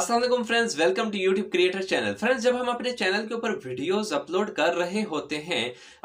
Aslam friends welcome to YouTube creator channel friends जब हम अपने चैनल के ऊपर वीडियोस अपलोड कर रहे होते हैं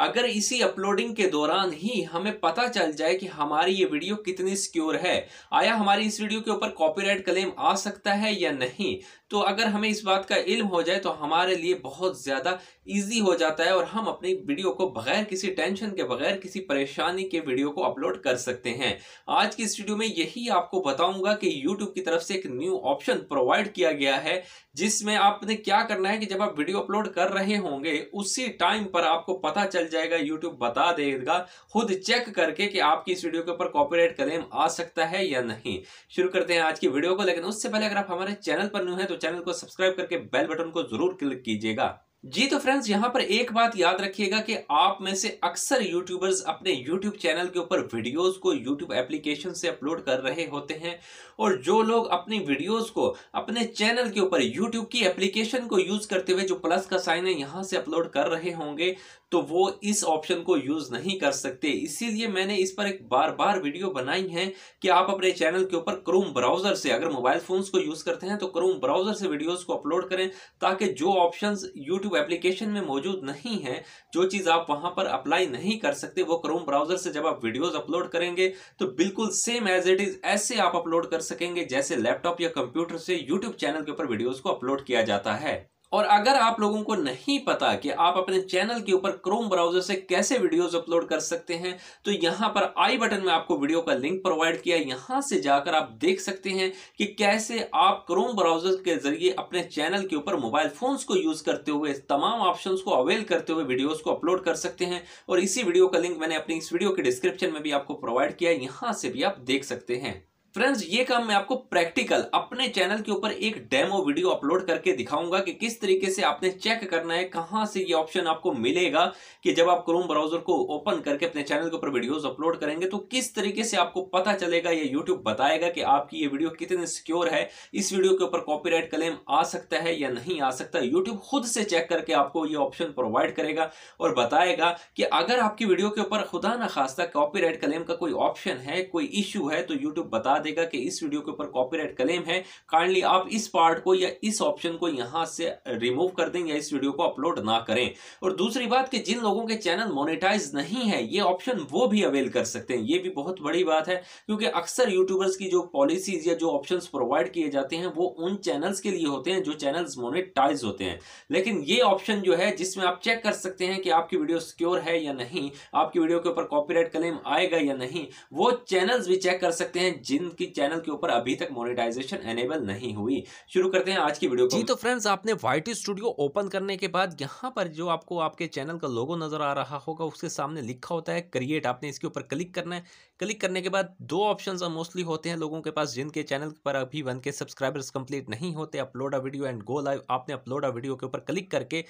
अगर इसी अपलोडिंग के दौरान ही हमें पता चल जाए कि हमारी ये वीडियो कितनी सिक्योर है आया हमारी इस वीडियो के ऊपर कॉपीराइट क्लेम आ सकता है या नहीं तो अगर हमें इस बात का इल्म हो जाए तो हमारे लिए बहुत ज़्यादा ईजी हो जाता है और हम अपनी वीडियो को बगैर किसी टेंशन के बगैर किसी परेशानी के वीडियो को अपलोड कर सकते हैं आज की इस वीडियो में यही आपको बताऊंगा कि यूट्यूब की तरफ से एक न्यू ऑप्शन प्रोवाइड किया किया गया है जिसमें आपने क्या करना है कि जब आप वीडियो अपलोड कर रहे होंगे उसी टाइम पर आपको पता चल जाएगा यूट्यूब बता देगा खुद चेक करके कि आपकी इस वीडियो के ऊपर कॉपीराइट क्लेम आ सकता है या नहीं शुरू करते हैं आज की वीडियो को लेकिन उससे पहले अगर आप हमारे चैनल पर न्यू हैं तो चैनल को सब्सक्राइब करके बेल बटन को जरूर क्लिक कीजिएगा जी तो फ्रेंड्स यहाँ पर एक बात याद रखिएगा कि आप में से अक्सर यूट्यूबर्स अपने यूट्यूब चैनल के ऊपर वीडियोस को यूट्यूब एप्लीकेशन से अपलोड कर रहे होते हैं और जो लोग अपनी वीडियोस को अपने चैनल के ऊपर यूट्यूब की एप्लीकेशन को यूज करते हुए जो प्लस का साइन है यहां से अपलोड कर रहे होंगे तो वो इस ऑप्शन को यूज़ नहीं कर सकते इसीलिए मैंने इस पर एक बार बार वीडियो बनाई है कि आप अपने चैनल के ऊपर क्रोम ब्राउजर से अगर मोबाइल फोन्स को यूज़ करते हैं तो क्रोम ब्राउजर से वीडियोस को अपलोड करें ताकि जो ऑप्शंस यूट्यूब एप्लीकेशन में मौजूद नहीं है जो चीज़ आप वहां पर अप्लाई नहीं कर सकते वो क्रोम ब्राउजर से जब आप वीडियोज अपलोड करेंगे तो बिल्कुल सेम एज इट इज़ ऐसे आप अपलोड कर सकेंगे जैसे लैपटॉप या कंप्यूटर से यूट्यूब चैनल के ऊपर वीडियोज़ को अपलोड किया जाता है और अगर आप लोगों को नहीं पता कि आप अपने चैनल के ऊपर क्रोम ब्राउजर से कैसे वीडियोस अपलोड कर सकते हैं तो यहां पर आई बटन में आपको वीडियो का लिंक प्रोवाइड किया यहां से जाकर आप देख सकते हैं कि कैसे आप क्रोम ब्राउजर के जरिए अपने चैनल के ऊपर मोबाइल फोन्स को यूज करते हुए तमाम ऑप्शन को अवेल करते हुए वीडियोज को अपलोड कर सकते हैं और इसी वीडियो का लिंक मैंने अपनी इस वीडियो के डिस्क्रिप्शन में भी आपको प्रोवाइड किया यहां से भी आप देख सकते हैं फ्रेंड्स ये काम मैं आपको प्रैक्टिकल अपने चैनल के ऊपर एक डेमो वीडियो अपलोड करके दिखाऊंगा कि किस तरीके से आपने चेक करना है कहां से ये ऑप्शन आपको मिलेगा कि जब आप क्रोम ब्राउजर को ओपन करके अपने चैनल के ऊपर वीडियोस अपलोड करेंगे तो किस तरीके से आपको पता चलेगा या यूट्यूब बताएगा कि आपकी ये वीडियो कितने सिक्योर है इस वीडियो के ऊपर कॉपी क्लेम आ सकता है या नहीं आ सकता यूट्यूब खुद से चेक करके आपको ये ऑप्शन प्रोवाइड करेगा और बताएगा कि अगर आपकी वीडियो के ऊपर खुदा ना खास्ता कॉपी क्लेम का कोई ऑप्शन है कोई इश्यू है तो यूट्यूब बता देगा कि इस वीडियो के ऊपर कॉपीराइट क्लेम है काइंडली आप इस पार्ट को या इस ऑप्शन को यहां से रिमूव कर दें या इस वीडियो को अपलोड ना करें और दूसरी बात कि जिन लोगों के चैनल मोनिटाइज नहीं है ये ऑप्शन वो भी अवेल कर सकते हैं ये भी बहुत बड़ी बात है क्योंकि अक्सर यूट्यूबर्स की जो पॉलिसीज या जो ऑप्शन प्रोवाइड किए जाते हैं वो उन चैनल्स के लिए होते हैं जो चैनल्स मोनिटाइज होते हैं लेकिन ये ऑप्शन जो है जिसमें आप चेक कर सकते हैं कि आपकी वीडियो सिक्योर है या नहीं आपकी वीडियो के ऊपर कॉपीराइट क्लेम आएगा या नहीं वो चैनल्स भी चेक कर सकते हैं जिन यूट्यूब की चैनल के ऊपर अभी तक मोनिटाइजेशन एनेबल नहीं हुई शुरू करते हैं आज की वीडियो जी तो फ्रेंड्स आपने वाइट स्टूडियो ओपन करने के बाद यहाँ पर जो आपको आपके चैनल का लोगो नजर आ रहा होगा उसके सामने लिखा होता है क्रिएट आपने इसके ऊपर क्लिक करना है क्लिक करने के बाद दो ऑप्शंस मोस्टली होते हैं लोगों के पास जिनके चैनल पर अभी वन के सब्सक्राइबर्स कंप्लीट नहीं होते upload a video and go live आपने अपलोड अ वीडियो के ऊपर क्लिक करके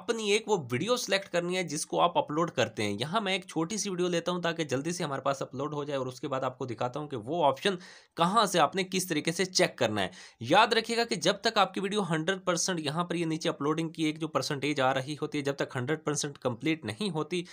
अपनी एक वो वीडियो सेलेक्ट करनी है जिसको आप अपलोड करते हैं यहाँ मैं एक छोटी सी वीडियो लेता हूँ ताकि जल्दी से हमारे पास अपलोड हो जाए और उसके बाद आपको दिखाता हूँ कि वो ऑप्शन कहां से आपने किस तरीके से चेक करना है याद रखिएगा कि जब तक आपकी वीडियो हंड्रेड परसेंट यहां पर ये नीचे अपलोडिंग की एक जो परसेंटेज आ रही होती है जब तक हंड्रेड परसेंट कंप्लीट नहीं होती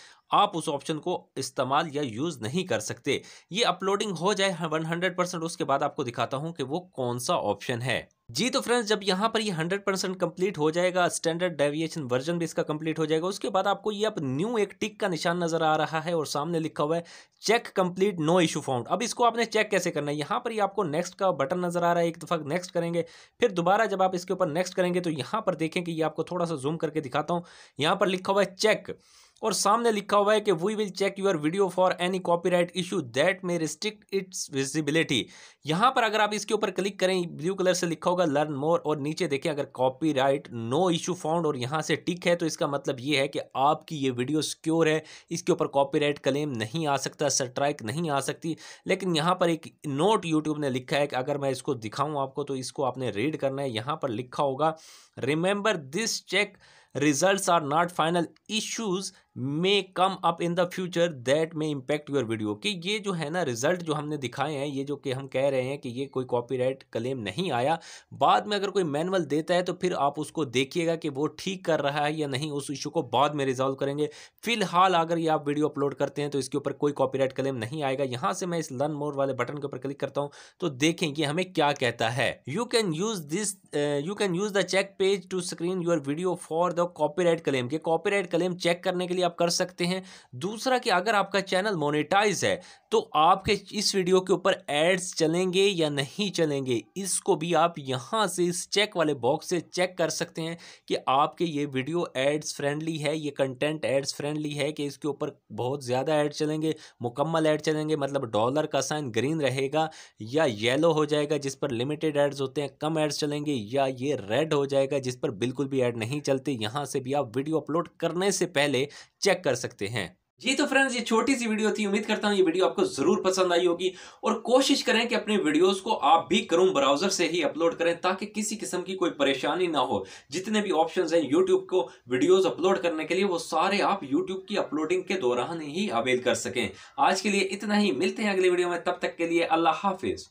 आप उस ऑप्शन को इस्तेमाल या यूज़ नहीं कर सकते ये अपलोडिंग हो जाए वन परसेंट उसके बाद आपको दिखाता हूं कि वो कौन सा ऑप्शन है जी तो फ्रेंड्स जब यहाँ पर ये हंड्रेड परसेंट कम्प्लीट हो जाएगा स्टैंडर्ड डेविएशन वर्जन भी इसका कंप्लीट हो जाएगा उसके बाद आपको ये अब न्यू एक टिक का निशान नजर आ रहा है और सामने लिखा हुआ है check complete no issue found अब इसको आपने चेक कैसे करना है यहाँ पर ही आपको नेक्स्ट का बटन नजर आ रहा है एक दफा नेक्स्ट करेंगे फिर दोबारा जब आप इसके ऊपर नेक्स्ट करेंगे तो यहाँ पर देखें कि ये आपको थोड़ा सा जूम करके दिखाता हूँ यहाँ पर लिखा हुआ है चेक और सामने लिखा हुआ है कि we will check your video for any copyright issue that may restrict its visibility यहाँ पर अगर आप इसके ऊपर क्लिक करें ब्लू कलर से लिखा होगा लर्न मोर और नीचे देखें अगर कॉपीराइट नो इशू फाउंड और यहाँ से टिक है तो इसका मतलब ये है कि आपकी ये वीडियो सिक्योर है इसके ऊपर कॉपीराइट क्लेम नहीं आ सकता स्ट्राइक नहीं आ सकती लेकिन यहाँ पर एक नोट यूट्यूब ने लिखा है कि अगर मैं इसको दिखाऊँ आपको तो इसको आपने रीड करना है यहाँ पर लिखा होगा remember this check result are not final issues may come up in the future that may impact your video कि ये जो है ना रिजल्ट जो हमने दिखाए हैं ये जो कि हम कह रहे हैं कि ये कोई कॉपीराइट क्लेम नहीं आया बाद में अगर कोई मैनुअल देता है तो फिर आप उसको देखिएगा कि वो ठीक कर रहा है या नहीं उस इशू को बाद में रिजॉल्व करेंगे फिलहाल अगर ये आप वीडियो अपलोड करते हैं तो इसके ऊपर कोई कॉपीराइट क्लेम नहीं आएगा यहाँ से मैं इस लर्न मोर वाले बटन के ऊपर क्लिक करता हूँ तो देखें कि हमें क्या कहता है you can use this you can use the check page to screen your video for the copyright claim copy copyright claim check करने के लिए लिए आप कर सकते हैं दूसरा कि अगर आपका चैनल मोनेटाइज है तो आपके इस वीडियो के ऊपर एड्स चलेंगे या नहीं चलेंगे इसको भी आप यहाँ से इस चेक वाले बॉक्स से चेक कर सकते हैं कि आपके ये वीडियो एड्स फ्रेंडली है ये कंटेंट एड्स फ्रेंडली है कि इसके ऊपर बहुत ज़्यादा ऐड चलेंगे मुकम्मल ऐड चलेंगे मतलब डॉलर का साइन ग्रीन रहेगा या येलो हो जाएगा जिस पर लिमिटेड एड्स होते हैं कम एड्स चलेंगे या ये रेड हो जाएगा जिस पर बिल्कुल भी ऐड नहीं चलते यहाँ से भी आप वीडियो अपलोड करने से पहले चेक कर सकते हैं जी तो फ्रेंड्स ये छोटी सी वीडियो थी उम्मीद करता हूँ ये वीडियो आपको जरूर पसंद आई होगी और कोशिश करें कि अपने वीडियोस को आप भी क्रोम ब्राउजर से ही अपलोड करें ताकि किसी किस्म की कोई परेशानी ना हो जितने भी ऑप्शंस हैं यूट्यूब को वीडियोस अपलोड करने के लिए वो सारे आप यूट्यूब की अपलोडिंग के दौरान ही अवेल कर सकें आज के लिए इतना ही मिलते हैं अगले वीडियो में तब तक के लिए अल्लाह हाफिज़